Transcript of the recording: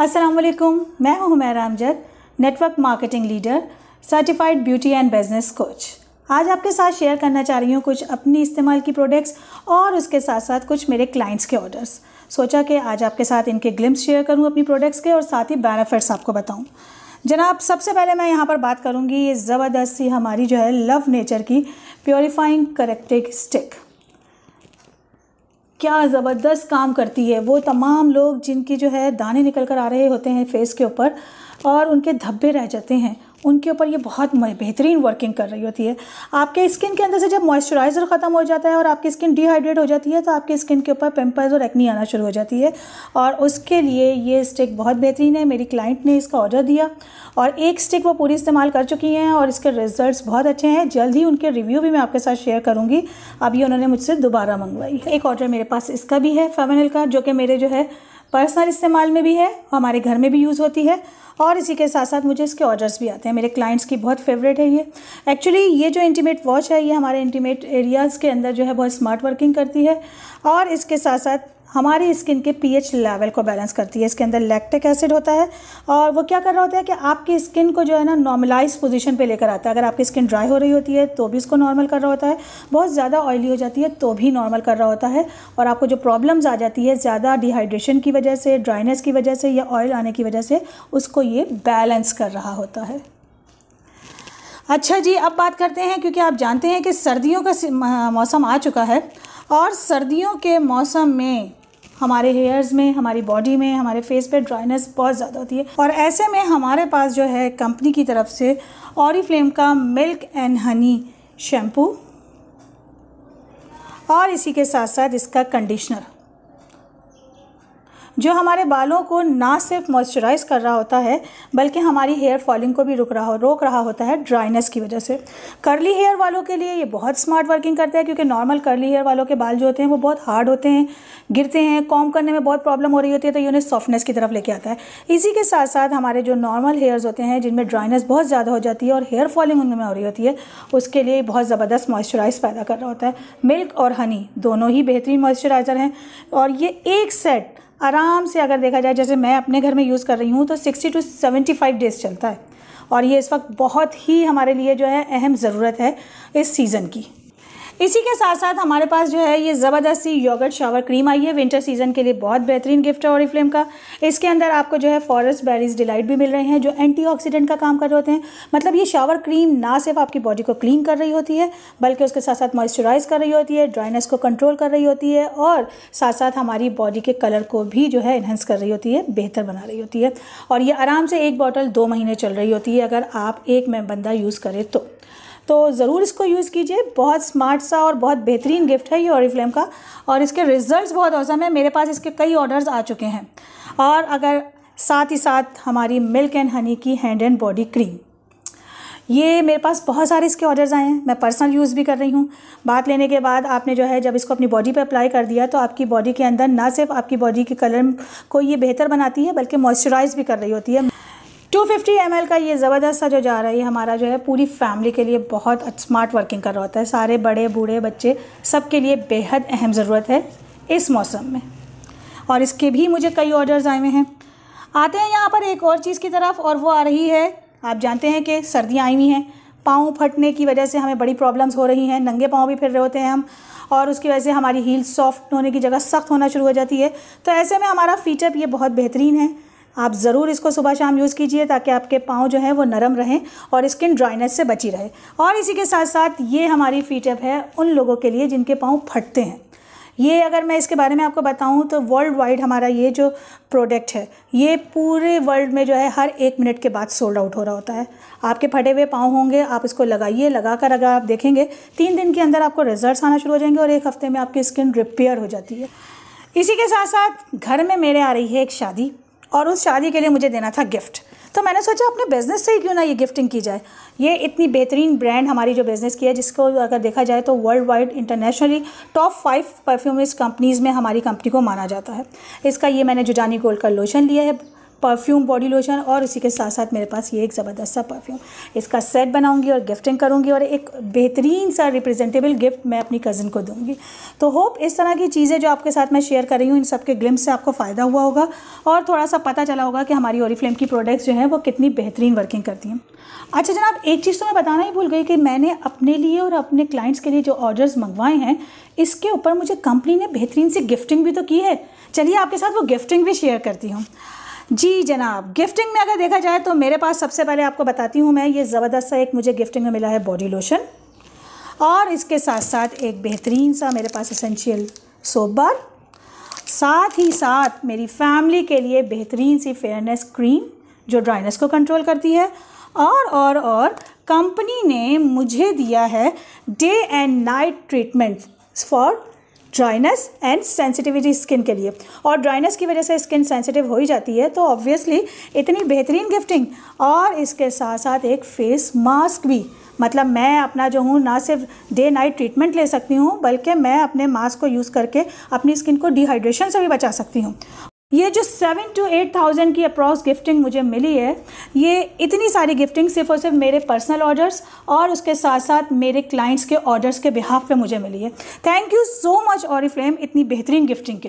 असलकुम मैं हूं Humaira Amjad network marketing leader certified beauty and business coach आज आपके साथ शेयर करना चाह रही हूँ कुछ अपनी इस्तेमाल की प्रोडक्ट्स और उसके साथ साथ कुछ मेरे क्लाइंट्स के ऑर्डर्स सोचा कि आज आपके साथ इनके ग्लिम्स शेयर करूँ अपनी प्रोडक्ट्स के और साथ ही बेनिफिट्स आपको बताऊँ जनाब सबसे पहले मैं यहाँ पर बात करूँगी ये ज़बरदस्त सी हमारी जो है लव नेचर की प्योरीफाइंग करेक्टिक स्टिक क्या ज़बरदस्त काम करती है वो तमाम लोग जिनकी जो है दाने निकल कर आ रहे होते हैं फेस के ऊपर और उनके धब्बे रह जाते हैं उनके ऊपर ये बहुत बेहतरीन वर्किंग कर रही होती है आपके स्किन के अंदर से जब मॉइस्चराइज़र ख़त्म हो जाता है और आपकी स्किन डिहाइड्रेट हो जाती है तो आपकी स्किन के ऊपर पिंपल्स और एक्नी आना शुरू हो जाती है और उसके लिए ये स्टिक बहुत बेहतरीन है मेरी क्लाइंट ने इसका ऑर्डर दिया और एक स्टिक वो पूरी इस्तेमाल कर चुकी हैं और इसके रिजल्ट बहुत अच्छे हैं जल्द ही उनके रिव्यू भी मैं आपके साथ शेयर करूँगी अभी उन्होंने मुझसे दोबारा मंगवाई एक ऑर्डर मेरे पास इसका भी है फेमनल का जो कि मेरे जो है पर्सनल इस्तेमाल में भी है हमारे घर में भी यूज़ होती है और इसी के साथ साथ मुझे इसके ऑर्डर्स भी आते हैं मेरे क्लाइंट्स की बहुत फेवरेट है ये एक्चुअली ये जो इंटीमेट वॉच है ये हमारे इंटीमेट एरियाज़ के अंदर जो है बहुत स्मार्ट वर्किंग करती है और इसके साथ साथ हमारी स्किन के पीएच लेवल को बैलेंस करती है इसके अंदर लैक्टिक एसिड होता है और वो क्या कर रहा होता है कि आपकी स्किन को जो है ना नॉर्मलाइज पोजीशन पे लेकर आता है अगर आपकी स्किन ड्राई हो रही होती है तो भी इसको नॉर्मल कर रहा होता है बहुत ज़्यादा ऑयली हो जाती है तो भी नॉर्मल कर रहा होता है और आपको जो प्रॉब्लम्स आ जाती है ज़्यादा डिहाइड्रेशन की वजह से ड्राइनेस की वजह से या ऑयल आने की वजह से उसको ये बैलेंस कर रहा होता है अच्छा जी अब बात करते हैं क्योंकि आप जानते हैं कि सर्दियों का मौसम आ चुका है और सर्दियों के मौसम में हमारे हेयर्स में हमारी बॉडी में हमारे फेस पे ड्राइनेस बहुत ज़्यादा होती है और ऐसे में हमारे पास जो है कंपनी की तरफ से और फ्लेम का मिल्क एंड हनी शैम्पू और इसी के साथ साथ इसका कंडीशनर जो हमारे बालों को ना सिर्फ मॉइस्चराइज कर रहा होता है बल्कि हमारी हेयर फॉलिंग को भी रुक रहा हो रोक रहा होता है ड्राइनेस की वजह से करली हेयर वालों के लिए ये बहुत स्मार्ट वर्किंग करता है क्योंकि नॉर्मल करली हेयर वालों के बाल जो होते हैं वो बहुत हार्ड होते हैं गिरते हैं कॉम करने में बहुत प्रॉब्लम हो रही होती है तो ये उन्हें सॉफ्टनेस की तरफ लेके आता है इसी के साथ साथ हमारे जो नॉर्मल हेयर्स होते हैं जिनमें ड्राइनेस बहुत ज़्यादा हो जाती है और हेयर फॉलिंग उनमें हो रही होती है उसके लिए बहुत ज़बरदस्त मॉइस्चराइज पैदा कर रहा होता है मिल्क और हनी दोनों ही बेहतरीन मॉइस्चराइज़र हैं और ये एक सेट आराम से अगर देखा जाए जैसे मैं अपने घर में यूज़ कर रही हूँ तो sixty two seventy five days चलता है और ये इस वक्त बहुत ही हमारे लिए जो है अहम ज़रूरत है इस सीज़न की इसी के साथ साथ हमारे पास जो है ये ज़बरदस्त सी योगर्ट शावर क्रीम आई है विंटर सीजन के लिए बहुत बेहतरीन गिफ्ट है ओरिफ्लेम का इसके अंदर आपको जो है फॉरेस्ट बेरीज डिलाइट भी मिल रहे हैं जो एंटीऑक्सीडेंट का काम कर रहे होते हैं मतलब ये शावर क्रीम ना सिर्फ आपकी बॉडी को क्लीन कर रही होती है बल्कि उसके साथ साथ मॉइस्चराइज कर रही होती है ड्राइनेस को कंट्रोल कर रही होती है और साथ साथ हमारी बॉडी के कलर को भी जो है इन्हेंस कर रही होती है बेहतर बना रही होती है और ये आराम से एक बॉटल दो महीने चल रही होती है अगर आप एक में बंदा यूज़ करें तो तो ज़रूर इसको यूज़ कीजिए बहुत स्मार्ट सा और बहुत बेहतरीन गिफ्ट है ये ऑरीफ्लेम का और इसके रिजल्ट्स बहुत औसम है मेरे पास इसके कई ऑर्डर्स आ चुके हैं और अगर साथ ही साथ हमारी मिल्क एंड हनी की हैंड एंड बॉडी क्रीम ये मेरे पास बहुत सारे इसके ऑर्डर्स आए हैं मैं पर्सनल यूज़ भी कर रही हूँ बात लेने के बाद आपने जो है जब इसको अपनी बॉडी पे अप्लाई कर दिया तो आपकी बॉडी के अंदर ना सिर्फ आपकी बॉडी के कलर को ये बेहतर बनाती है बल्कि मॉइस्चराइज भी कर रही होती है 250 ml का ये ज़बरदस्त सा जो जा रहा है ये हमारा जो है पूरी फैमिली के लिए बहुत स्मार्ट वर्किंग कर रहा होता है सारे बड़े बूढ़े बच्चे सब के लिए बेहद अहम ज़रूरत है इस मौसम में और इसके भी मुझे कई ऑर्डर्स आए हुए हैं आते हैं यहाँ पर एक और चीज़ की तरफ और वो आ रही है आप जानते हैं कि सर्दियाँ आई हुई हैं पाँव फटने की वजह से हमें बड़ी प्रॉब्लम्स हो रही हैं नंगे पाँव भी फिर रहे होते हैं हम और उसकी वजह से हमारी हील सॉफ्ट होने की जगह सख्त होना शुरू हो जाती है तो ऐसे में हमारा फीचर ये बहुत बेहतरीन है आप ज़रूर इसको सुबह शाम यूज़ कीजिए ताकि आपके पाँव जो है वो नरम रहें और स्किन ड्राइनेस से बची रहे और इसी के साथ साथ ये हमारी फीटअप है उन लोगों के लिए जिनके पाँव फटते हैं ये अगर मैं इसके बारे में आपको बताऊं तो वर्ल्ड वाइड हमारा ये जो प्रोडक्ट है ये पूरे वर्ल्ड में जो है हर एक मिनट के बाद सोल्ड आउट हो रहा होता है आपके फटे हुए पाँव होंगे आप इसको लगाइए लगा कर अगर आप देखेंगे तीन दिन के अंदर आपको रिजल्ट आना शुरू हो जाएंगे और एक हफ्ते में आपकी स्किन रिपेयर हो जाती है इसी के साथ साथ घर में मेरे आ रही है एक शादी और उस शादी के लिए मुझे देना था गिफ्ट तो मैंने सोचा अपने बिज़नेस से ही क्यों ना ये गिफ्टिंग की जाए ये इतनी बेहतरीन ब्रांड हमारी जो बिज़नेस की है जिसको अगर देखा जाए तो world wide internationally top five perfumers companies में हमारी कंपनी को माना जाता है इसका ये मैंने जुजानी गोल्ड का लोशन लिया है परफ्यूम बॉडी लोशन और इसी के साथ साथ मेरे पास ये एक ज़बरदस्त सा परफ्यूम इसका सेट बनाऊंगी और गिफ्टिंग करूंगी और एक बेहतरीन सा रिप्रेजेंटेबल गिफ्ट मैं अपनी कज़न को दूंगी तो होप इस तरह की चीज़ें जो आपके साथ मैं शेयर कर रही हूँ इन सब के ग्लिम्स से आपको फ़ायदा हुआ होगा और थोड़ा सा पता चला होगा कि हमारी ओरिफ्लेम की प्रोडक्ट्स जो हैं वो कितनी बेहतरीन वर्किंग करती हैं अच्छा जनाब एक चीज़ तो मैं बताना ही भूल गई कि मैंने अपने लिए और अपने क्लाइंट्स के लिए जो ऑर्डर्स मंगवाए हैं इसके ऊपर मुझे कंपनी ने बेहतरीन सी गिफ्टिंग भी तो की है चलिए आपके साथ वो गिफ्टिंग भी शेयर करती हूँ जी जनाब गिफ्टिंग में अगर देखा जाए तो मेरे पास सबसे पहले आपको बताती हूँ मैं ये ज़बरदस्त सा एक मुझे गिफ्टिंग में मिला है बॉडी लोशन और इसके साथ साथ एक बेहतरीन सा मेरे पास असेंशियल सोप बार साथ ही साथ मेरी फैमिली के लिए बेहतरीन सी फेयरनेस क्रीम जो ड्राइनेस को कंट्रोल करती है और और और कंपनी ने मुझे दिया है day and night treatment for dryness and sensitivity skin के लिए और ड्राइनेस की वजह से स्किन सेंसिटिव हो ही जाती है तो ऑब्वियसली इतनी बेहतरीन गिफ्टिंग और इसके साथ साथ एक फेस मास्क भी मतलब मैं अपना जो हूँ ना सिर्फ डे नाइट ट्रीटमेंट ले सकती हूँ बल्कि मैं अपने मास्क को यूज़ करके अपनी स्किन को डिहाइड्रेशन से भी बचा सकती हूँ ये जो सेवन टू एट थाउजेंड की अप्रॉक्स गिफ्टिंग मुझे मिली है ये इतनी सारी गिफ्टिंग सिर्फ और सिर्फ मेरे पर्सनल ऑर्डर्स और उसके साथ साथ मेरे क्लाइंट्स के ऑर्डर्स के बिहाफ पे मुझे मिली है थैंक यू सो मच और इतनी बेहतरीन गिफ्टिंग के